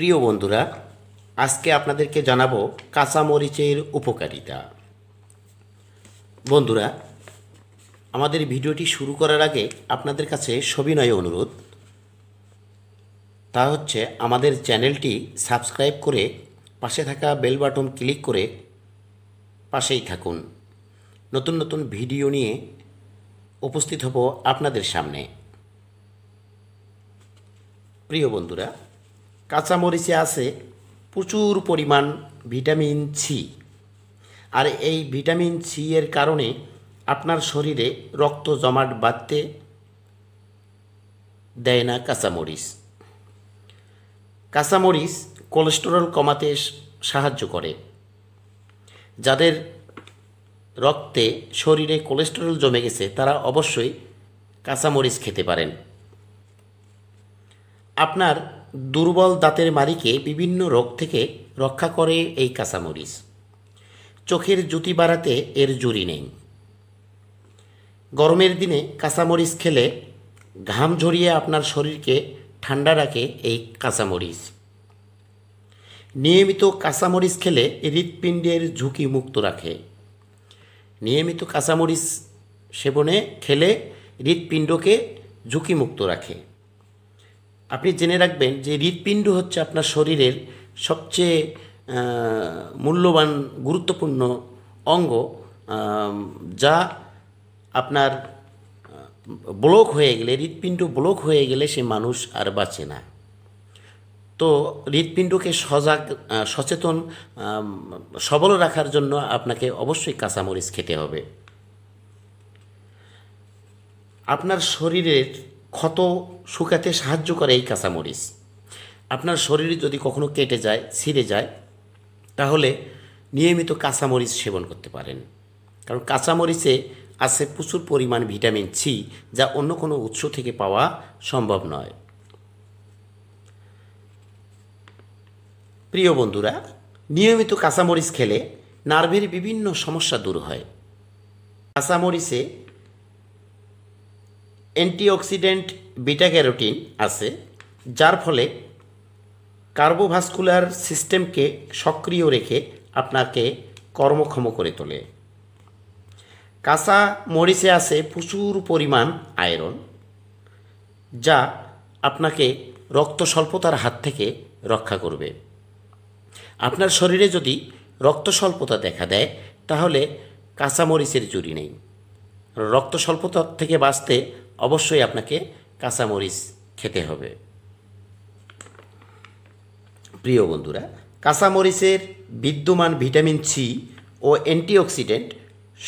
প্রিয় বন্ধুরা আজকে আপনাদেরকে জানাবো কাঁচামরিচের উপকারিতা বন্ধুরা আমাদের ভিডিওটি শুরু করার আগে আপনাদের কাছে সবিনয় অনুরোধ তা হচ্ছে আমাদের চ্যানেলটি সাবস্ক্রাইব করে পাশে থাকা বেল বাটন ক্লিক করে পাশেই থাকুন নতুন নতুন ভিডিও নিয়ে উপস্থিত হব আপনাদের সামনে প্রিয় বন্ধুরা কাঁচামরিচে আছে প্রচুর পরিমাণ ভিটামিন সি আর এই ভিটামিন সি এর কারণে আপনার শরীরে রক্ত জমাট বাঁধতে দেয় না কাঁচামরিচ কাঁচামরিচ কোলেস্টেরল কমাতে সাহায্য করে যাদের রক্তে শরীরে কোলেস্টেরল জমে গেছে তারা অবশ্যই কাঁচামরিচ খেতে পারেন আপনার দুর্বল দাঁতের মারিকে বিভিন্ন রোগ থেকে রক্ষা করে এই কাঁচামরিচ চোখের জুতি বাড়াতে এর জুড়ি নেই গরমের দিনে কাঁচামরিচ খেলে ঘাম ঝরিয়ে আপনার শরীরকে ঠান্ডা রাখে এই কাঁচামরিচ নিয়মিত কাঁচামরিচ খেলে হৃৎপিণ্ডের ঝুঁকি মুক্ত রাখে নিয়মিত কাঁচামরিচ সেবনে খেলে হৃৎপিণ্ডকে ঝুঁকিমুক্ত রাখে আপনি জেনে রাখবেন যে হৃৎপিণ্ড হচ্ছে আপনার শরীরের সবচেয়ে মূল্যবান গুরুত্বপূর্ণ অঙ্গ যা আপনার ব্লক হয়ে গেলে হৃৎপিণ্ড ব্লক হয়ে গেলে সে মানুষ আর বাঁচে না তো হৃৎপিণ্ডকে সজাগ সচেতন সবল রাখার জন্য আপনাকে অবশ্যই কাঁচামরিচ খেতে হবে আপনার শরীরের ক্ষত শুকাতে সাহায্য করে এই কাঁচামরিচ আপনার শরীরে যদি কখনো কেটে যায় ছিঁড়ে যায় তাহলে নিয়মিত কাঁচামরিচ সেবন করতে পারেন কারণ কাঁচামরিচে আছে প্রচুর পরিমাণ ভিটামিন সি যা অন্য কোনো উৎস থেকে পাওয়া সম্ভব নয় প্রিয় বন্ধুরা নিয়মিত কাঁচামরিচ খেলে নার্ভের বিভিন্ন সমস্যা দূর হয় কাঁচামরিচে অ্যান্টিঅক্সিডেন্ট বিটা ক্যারোটিন আছে যার ফলে কার্বোভাস্কুলার সিস্টেমকে সক্রিয় রেখে আপনাকে কর্মক্ষম করে তোলে কাঁচা মরিচে আছে প্রচুর পরিমাণ আয়রন যা আপনাকে রক্ত স্বল্পতার হাত থেকে রক্ষা করবে আপনার শরীরে যদি রক্ত স্বল্পতা দেখা দেয় তাহলে কাঁচামরিচের জুড়ি নেই রক্ত স্বল্পতা থেকে বাঁচতে অবশ্যই আপনাকে কাঁচামরিচ খেতে হবে প্রিয় বন্ধুরা কাঁচামরিচের বিদ্যমান ভিটামিন সি ও অ্যান্টিঅক্সিডেন্ট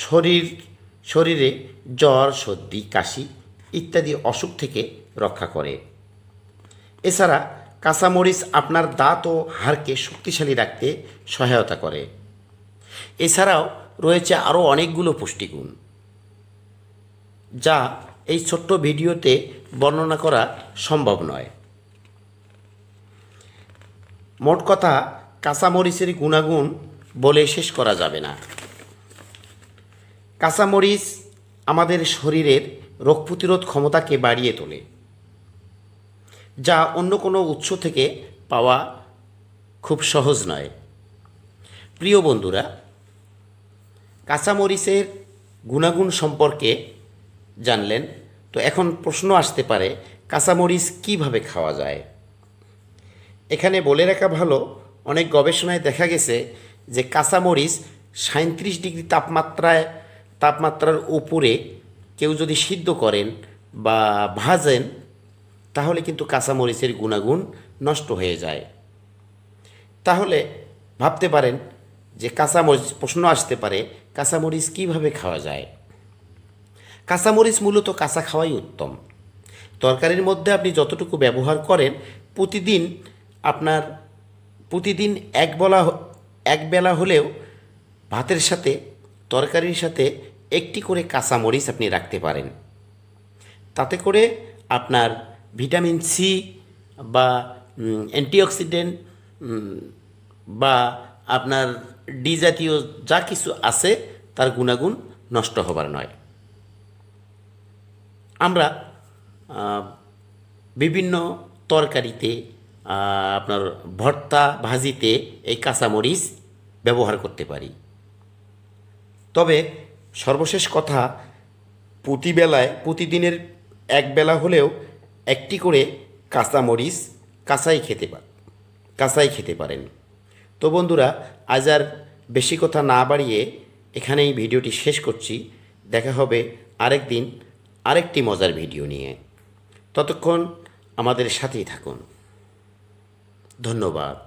শরীর শরীরে জ্বর সর্দি কাশি ইত্যাদি অসুখ থেকে রক্ষা করে এছাড়া কাঁচামরিচ আপনার দাঁত ও হাড়কে শক্তিশালী রাখতে সহায়তা করে এছাড়াও রয়েছে আরও অনেকগুলো পুষ্টিগুণ যা এই ছোট্ট ভিডিওতে বর্ণনা করা সম্ভব নয় মোট কথা কাঁচামরিচের গুণাগুণ বলে শেষ করা যাবে না কাঁচামরিচ আমাদের শরীরের রোগ প্রতিরোধ ক্ষমতাকে বাড়িয়ে তোলে যা অন্য কোনো উৎস থেকে পাওয়া খুব সহজ নয় প্রিয় বন্ধুরা কাঁচামরিচের গুণাগুণ সম্পর্কে জানলেন তো এখন প্রশ্ন আসতে পারে কাঁচামরিচ কিভাবে খাওয়া যায় এখানে বলে রাখা ভালো অনেক গবেষণায় দেখা গেছে যে কাঁচামরিচ সাঁত্রিশ ডিগ্রি তাপমাত্রায় তাপমাত্রার উপরে কেউ যদি সিদ্ধ করেন বা ভাজেন তাহলে কিন্তু কাঁচামরিচের গুণাগুণ নষ্ট হয়ে যায় তাহলে ভাবতে পারেন যে কাঁচামরিচ প্রশ্ন আসতে পারে কাঁচামরিচ কীভাবে খাওয়া যায় কাঁচামরিচ মূলত কাঁচা খাওয়াই উত্তম তরকারির মধ্যে আপনি যতটুকু ব্যবহার করেন প্রতিদিন আপনার প্রতিদিন এক বলা এক বেলা হলেও ভাতের সাথে তরকারির সাথে একটি করে কাঁচামরিচ আপনি রাখতে পারেন তাতে করে আপনার ভিটামিন সি বা অ্যান্টিঅক্সিডেন্ট বা আপনার ডি জাতীয় যা কিছু আছে তার গুণাগুণ নষ্ট হবার নয় আমরা বিভিন্ন তরকারিতে আপনার ভর্তা ভাজিতে এই কাঁচামরিচ ব্যবহার করতে পারি তবে সর্বশেষ কথা প্রতিবেলায় প্রতিদিনের এক বেলা হলেও একটি করে কাঁচামরিচ কাঁচাই খেতে কাঁচাই খেতে পারেন তো বন্ধুরা আজ আর বেশি কথা না বাড়িয়ে এখানেই ভিডিওটি শেষ করছি দেখা হবে আরেক দিন আরেকটি মজার ভিডিও নিয়ে ততক্ষণ আমাদের সাথেই থাকুন ধন্যবাদ